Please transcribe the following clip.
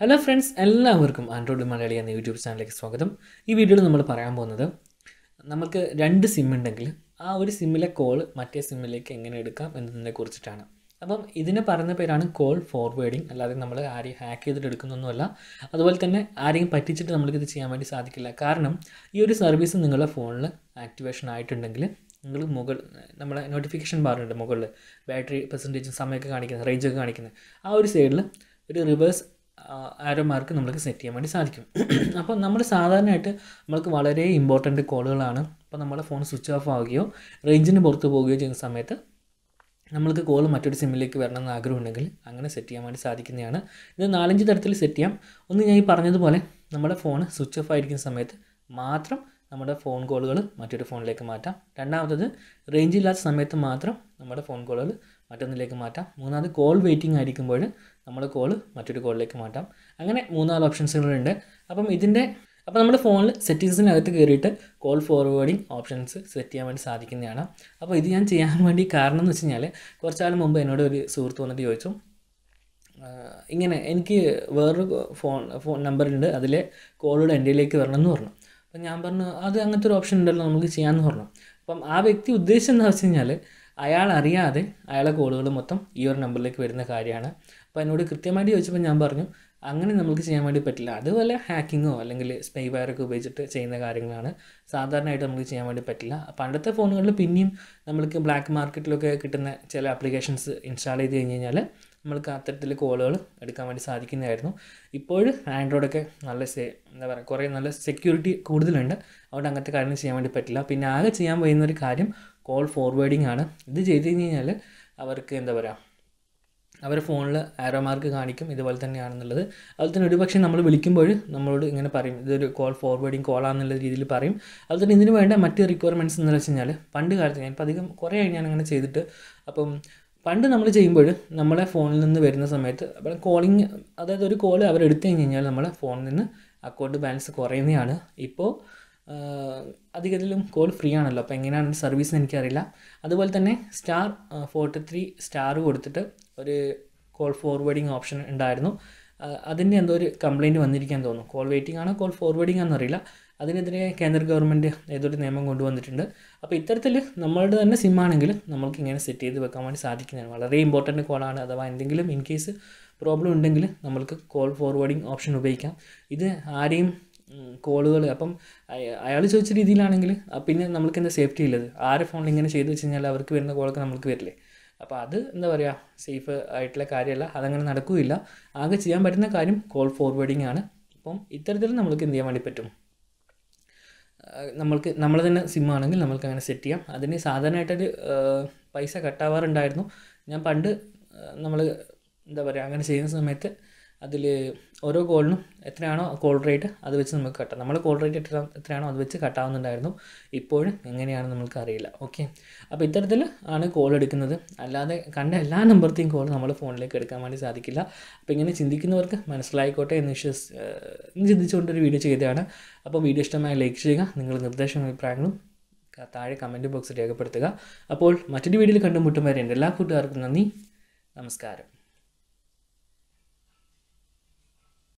hello friends എല്ലാവർക്കും Android Malayali എന്ന YouTube ചാനലിലേക്ക് സ്വാഗതം ഈ വീഡിയോയിൽ നമ്മൾ പറയാൻ പോകുന്നത് നമുക്ക് രണ്ട് സിം ഉണ്ടെങ്കിൽ ആ ഒരു സിമ്മിലെ കോൾ മറ്റേ സിമ്മിലേക്ക് എങ്ങനെ എടുക്കാം എന്നതിനെ കുറിച്ചിട്ടാണ് അപ്പം ഇതിന് പറയുന്ന പേരാണ് കോൾ ഫോർവേഡിങ് അല്ലാതെ നമ്മൾ ആരെയും ഹാക്ക് ചെയ്തിട്ട് എടുക്കുന്നൊന്നുമല്ല അതുപോലെ തന്നെ ആരെയും പറ്റിച്ചിട്ട് നമ്മൾക്കിത് ചെയ്യാൻ വേണ്ടി സാധിക്കില്ല കാരണം ഈ ഒരു സർവീസ് നിങ്ങളുടെ ഫോണിൽ ആക്ടിവേഷൻ ആയിട്ടുണ്ടെങ്കിൽ നിങ്ങൾ മുകൾ നമ്മളെ നോട്ടിഫിക്കേഷൻ ബാറുണ്ട് മുകളിൽ ബാറ്ററി പെർസെൻറ്റേജും സമയമൊക്കെ കാണിക്കുന്നത് റേഞ്ചൊക്കെ കാണിക്കുന്നത് ആ ഒരു സൈഡിൽ ഒരു റിവേഴ്സ് ആരോ മാർക്ക് നമ്മൾക്ക് സെറ്റ് ചെയ്യാൻ വേണ്ടി സാധിക്കും അപ്പോൾ നമ്മൾ സാധാരണയായിട്ട് നമ്മൾക്ക് വളരെ ഇമ്പോർട്ടൻ്റ് കോളുകളാണ് അപ്പോൾ നമ്മുടെ ഫോൺ സ്വിച്ച് ഓഫ് ആവുകയോ റേഞ്ചിന് പുറത്ത് പോവുകയോ ചെയ്യുന്ന സമയത്ത് നമ്മൾക്ക് കോൾ മറ്റൊരു സിമ്മിലേക്ക് എന്ന് ആഗ്രഹമുണ്ടെങ്കിൽ അങ്ങനെ സെറ്റ് ചെയ്യാൻ വേണ്ടി സാധിക്കുന്നതാണ് ഇത് നാലഞ്ച് തരത്തിൽ സെറ്റ് ചെയ്യാം ഒന്ന് ഞാൻ ഈ പറഞ്ഞതുപോലെ നമ്മുടെ ഫോൺ സ്വിച്ച് ഓഫ് ആയിരിക്കുന്ന സമയത്ത് മാത്രം നമ്മുടെ ഫോൺ കോളുകൾ മറ്റൊരു ഫോണിലേക്ക് മാറ്റാം രണ്ടാമത്തത് റേഞ്ച് ഇല്ലാത്ത സമയത്ത് മാത്രം നമ്മുടെ ഫോൺ കോളുകൾ മറ്റൊന്നിലേക്ക് മാറ്റാം മൂന്നാമത് കോൾ വെയിറ്റിംഗ് ആയിരിക്കുമ്പോൾ നമ്മൾ കോൾ മറ്റൊരു കോളിലേക്ക് മാറ്റാം അങ്ങനെ മൂന്നാല് ഓപ്ഷൻസുകളുണ്ട് അപ്പം ഇതിൻ്റെ അപ്പോൾ നമ്മുടെ ഫോണിൽ സെറ്റിങ്സിനകത്ത് കയറിയിട്ട് കോൾ ഫോർവേഡിങ് ഓപ്ഷൻസ് സെറ്റ് ചെയ്യാൻ വേണ്ടി സാധിക്കുന്നതാണ് അപ്പോൾ ഇത് ഞാൻ ചെയ്യാൻ വേണ്ടി കാരണം എന്ന് വെച്ച് കഴിഞ്ഞാൽ കുറച്ചാൾ മുമ്പ് എന്നോട് ഒരു സുഹൃത്ത് വന്നിട്ട് ചോദിച്ചു ഇങ്ങനെ എനിക്ക് വേറൊരു ഫോൺ ഫോൺ നമ്പറുണ്ട് അതിലെ കോളുകൾ എൻ്റെയിലേക്ക് വരണമെന്ന് പറഞ്ഞു അപ്പം ഞാൻ പറഞ്ഞു അത് അങ്ങനത്തെ ഒരു ഓപ്ഷൻ ഉണ്ടല്ലോ നമുക്ക് ചെയ്യാമെന്ന് പറഞ്ഞു അപ്പം ആ വ്യക്തി ഉദ്ദേശിച്ചത് എന്താ വെച്ച് കഴിഞ്ഞാൽ അയാൾ അറിയാതെ അയാളെ കോളുകൾ മൊത്തം ഈ ഒരു നമ്പറിലേക്ക് വരുന്ന കാര്യമാണ് അപ്പോൾ എന്നോട് കൃത്യമായിട്ട് ചോദിച്ചപ്പോൾ ഞാൻ പറഞ്ഞു അങ്ങനെ നമുക്ക് ചെയ്യാൻ വേണ്ടി പറ്റില്ല അതുപോലെ ഹാക്കിങ്ങോ അല്ലെങ്കിൽ സ്പൈ വയറൊക്കെ ഉപയോഗിച്ചിട്ട് ചെയ്യുന്ന കാര്യങ്ങളാണ് സാധാരണയായിട്ട് നമുക്ക് ചെയ്യാൻ വേണ്ടി പറ്റില്ല പണ്ടത്തെ ഫോണുകളിൽ പിന്നെയും നമ്മൾക്ക് ബ്ലാക്ക് മാർക്കറ്റിലൊക്കെ കിട്ടുന്ന ചില ആപ്ലിക്കേഷൻസ് ഇൻസ്റ്റാൾ ചെയ്ത് കഴിഞ്ഞ് കഴിഞ്ഞാൽ നമ്മൾക്ക് അത്തരത്തിൽ കോളുകൾ എടുക്കാൻ വേണ്ടി സാധിക്കുന്നതായിരുന്നു ഇപ്പോൾ ആൻഡ്രോയിഡൊക്കെ നല്ല സേ എന്താ പറയുക കുറേ നല്ല സെക്യൂരിറ്റി കൂടുതലുണ്ട് അതുകൊണ്ട് അങ്ങനത്തെ കാര്യങ്ങൾ ചെയ്യാൻ വേണ്ടി പറ്റില്ല പിന്നെ ആകെ ചെയ്യാൻ പോയുന്ന ഒരു കാര്യം കോൾ ഫോർവേഡിംഗ് ആണ് ഇത് ചെയ്ത് കഴിഞ്ഞ് കഴിഞ്ഞാൽ അവർക്ക് എന്താ പറയുക അവർ ഫോണിൽ ആരോ മാർക്ക് കാണിക്കും ഇതുപോലെ തന്നെയാണെന്നുള്ളത് അതുപോലെ തന്നെ ഒരുപക്ഷെ നമ്മൾ വിളിക്കുമ്പോൾ നമ്മളോട് ഇങ്ങനെ പറയും ഇതൊരു കോൾ ഫോർവേഡിങ് കോളാണെന്നുള്ള രീതിയിൽ പറയും അതുപോലെ തന്നെ ഇതിന് വേണ്ട മറ്റ് റിക്വയർമെൻറ്റ്സ് എന്ന് വെച്ച് കഴിഞ്ഞാൽ പണ്ട് കാലത്ത് ഞാൻ ഇപ്പോൾ അധികം കുറേ ആയി ഞാൻ അങ്ങനെ ചെയ്തിട്ട് അപ്പം പണ്ട് നമ്മൾ ചെയ്യുമ്പോൾ നമ്മളെ ഫോണിൽ നിന്ന് വരുന്ന സമയത്ത് അപ്പോൾ കോളിങ് അതായത് ഒരു കോൾ അവർ കഴിഞ്ഞ് കഴിഞ്ഞാൽ നമ്മളെ ഫോണിൽ നിന്ന് അക്കൗണ്ട് ബാലൻസ് കുറയുന്നതാണ് ഇപ്പോൾ അധികത്തിലും കോൾ ഫ്രീ ആണല്ലോ അപ്പോൾ എങ്ങനെയാണ് സർവീസ് എന്ന് എനിക്കറിയില്ല അതുപോലെ തന്നെ സ്റ്റാർ ഫോർട്ടി ത്രീ സ്റ്റാർ കൊടുത്തിട്ട് ഒരു കോൾ ഫോർവേഡിങ് ഓപ്ഷൻ ഉണ്ടായിരുന്നു അതിൻ്റെ എന്തോ ഒരു കംപ്ലയിൻറ്റ് വന്നിരിക്കാൻ തോന്നുന്നു കോൾ വെയിറ്റിംഗ് ആണോ കോൾ ഫോർവേഡിംഗ് ആണെന്ന് അറിയില്ല അതിനെതിരെ കേന്ദ്ര ഗവൺമെൻറ് ഏതൊരു നിയമം കൊണ്ടുവന്നിട്ടുണ്ട് അപ്പോൾ ഇത്തരത്തിൽ നമ്മളുടെ തന്നെ സിം ആണെങ്കിൽ നമ്മൾക്ക് ഇങ്ങനെ സെറ്റ് ചെയ്ത് വെക്കാൻ വേണ്ടി സാധിക്കുന്നതാണ് വളരെ ഇമ്പോർട്ടൻറ്റ് കോളാണ് അഥവാ എന്തെങ്കിലും ഇൻ കേസ് പ്രോബ്ലം ഉണ്ടെങ്കിൽ നമ്മൾക്ക് കോൾ ഫോർവേഡിംഗ് ഓപ്ഷൻ ഉപയോഗിക്കാം ഇത് ആരെയും കോളുകൾ അപ്പം അയാൾ ചോദിച്ച രീതിയിലാണെങ്കിൽ പിന്നെ നമ്മൾക്ക് എന്താ സേഫ്റ്റി ഇല്ലത് ആരെ ഫോണിൽ ഇങ്ങനെ ചെയ്ത് വെച്ച് കഴിഞ്ഞാൽ അവർക്ക് വരുന്ന കോളൊക്കെ നമ്മൾക്ക് വരില്ലേ അപ്പോൾ അത് എന്താ പറയുക സേഫ് ആയിട്ടുള്ള കാര്യമല്ല അതങ്ങനെ നടക്കുകയില്ല ആകെ ചെയ്യാൻ പറ്റുന്ന കാര്യം കോൾ ഫോർവേഡിംഗ് ആണ് അപ്പം ഇത്തരത്തിൽ നമ്മൾക്ക് എന്ത് ചെയ്യാൻ വേണ്ടി പറ്റും നമ്മൾക്ക് നമ്മൾ തന്നെ സിം ആണെങ്കിൽ നമ്മൾക്ക് അങ്ങനെ സെറ്റ് ചെയ്യാം അതിന് സാധാരണയായിട്ടൊരു പൈസ കട്ടാവാറുണ്ടായിരുന്നു ഞാൻ പണ്ട് നമ്മൾ എന്താ പറയുക അങ്ങനെ ചെയ്യുന്ന സമയത്ത് അതിൽ ഓരോ കോളിനും എത്രയാണോ കോൾ റേറ്റ് അത് വെച്ച് നമുക്ക് കട്ടാം നമ്മൾ കോൾ റേറ്റ് എത്ര എത്രയാണോ അത് വെച്ച് കട്ടാവുന്നുണ്ടായിരുന്നു ഇപ്പോഴും എങ്ങനെയാണ് നമുക്ക് അറിയില്ല ഓക്കെ അപ്പോൾ ഇത്തരത്തിൽ ആണ് കോൾ എടുക്കുന്നത് അല്ലാതെ കണ്ട എല്ലാ നമ്പറത്തെയും കോൾ നമ്മൾ ഫോണിലേക്ക് എടുക്കാൻ വേണ്ടി സാധിക്കില്ല അപ്പോൾ ഇങ്ങനെ ചിന്തിക്കുന്നവർക്ക് മനസ്സിലായിക്കോട്ടെ എന്ന് വിശ്വസ് ചിന്തിച്ചുകൊണ്ടൊരു വീഡിയോ ചെയ്തതാണ് അപ്പോൾ വീഡിയോ ഇഷ്ടമായി ലൈക്ക് ചെയ്യുക നിങ്ങളുടെ നിർദ്ദേശങ്ങളും അഭിപ്രായങ്ങളും താഴെ കമൻറ്റ് ബോക്സിൽ രേഖപ്പെടുത്തുക അപ്പോൾ മറ്റൊരു വീഡിയോയിൽ കണ്ടുമുട്ടും വരെ എൻ്റെ എല്ലാ കൂട്ടുകാർക്കും നന്ദി നമസ്കാരം